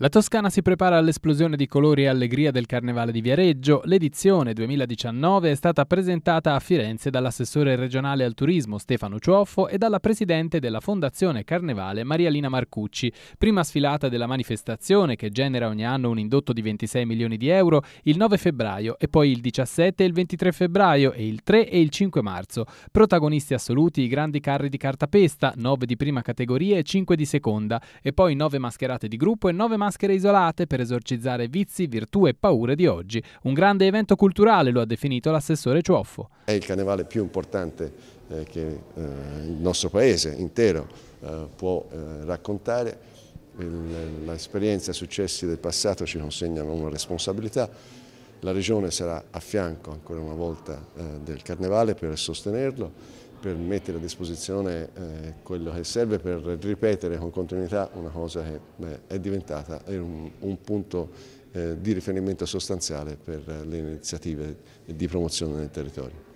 La Toscana si prepara all'esplosione di colori e allegria del Carnevale di Viareggio. L'edizione 2019 è stata presentata a Firenze dall'assessore regionale al turismo Stefano Cioffo e dalla presidente della Fondazione Carnevale Maria Lina Marcucci. Prima sfilata della manifestazione, che genera ogni anno un indotto di 26 milioni di euro, il 9 febbraio e poi il 17 e il 23 febbraio e il 3 e il 5 marzo. Protagonisti assoluti i grandi carri di cartapesta, 9 di prima categoria e 5 di seconda, e poi 9 mascherate di gruppo e 9 mascherate maschere isolate per esorcizzare vizi, virtù e paure di oggi. Un grande evento culturale lo ha definito l'assessore Cioffo. È il carnevale più importante eh, che eh, il nostro paese intero eh, può eh, raccontare. L'esperienza e i successi del passato ci consegnano una responsabilità. La Regione sarà a fianco ancora una volta eh, del Carnevale per sostenerlo per mettere a disposizione eh, quello che serve per ripetere con continuità una cosa che beh, è diventata un, un punto eh, di riferimento sostanziale per eh, le iniziative di promozione del territorio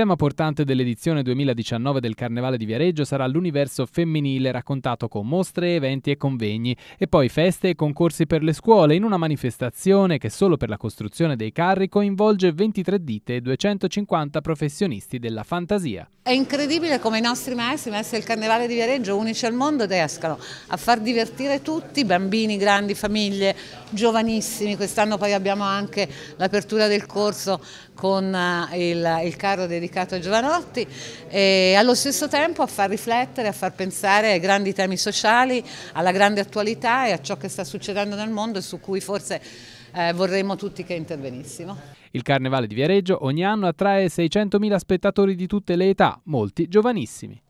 tema portante dell'edizione 2019 del Carnevale di Viareggio sarà l'universo femminile raccontato con mostre, eventi e convegni e poi feste e concorsi per le scuole in una manifestazione che solo per la costruzione dei carri coinvolge 23 ditte e 250 professionisti della fantasia. È incredibile come i nostri maestri, maestri del Carnevale di Viareggio, unici al mondo, riescano a far divertire tutti, bambini, grandi, famiglie, giovanissimi. Quest'anno poi abbiamo anche l'apertura del corso con eh, il, il carro dedicato dedicato ai giovanotti e allo stesso tempo a far riflettere, a far pensare ai grandi temi sociali, alla grande attualità e a ciò che sta succedendo nel mondo e su cui forse eh, vorremmo tutti che intervenissimo. Il Carnevale di Viareggio ogni anno attrae 600.000 spettatori di tutte le età, molti giovanissimi.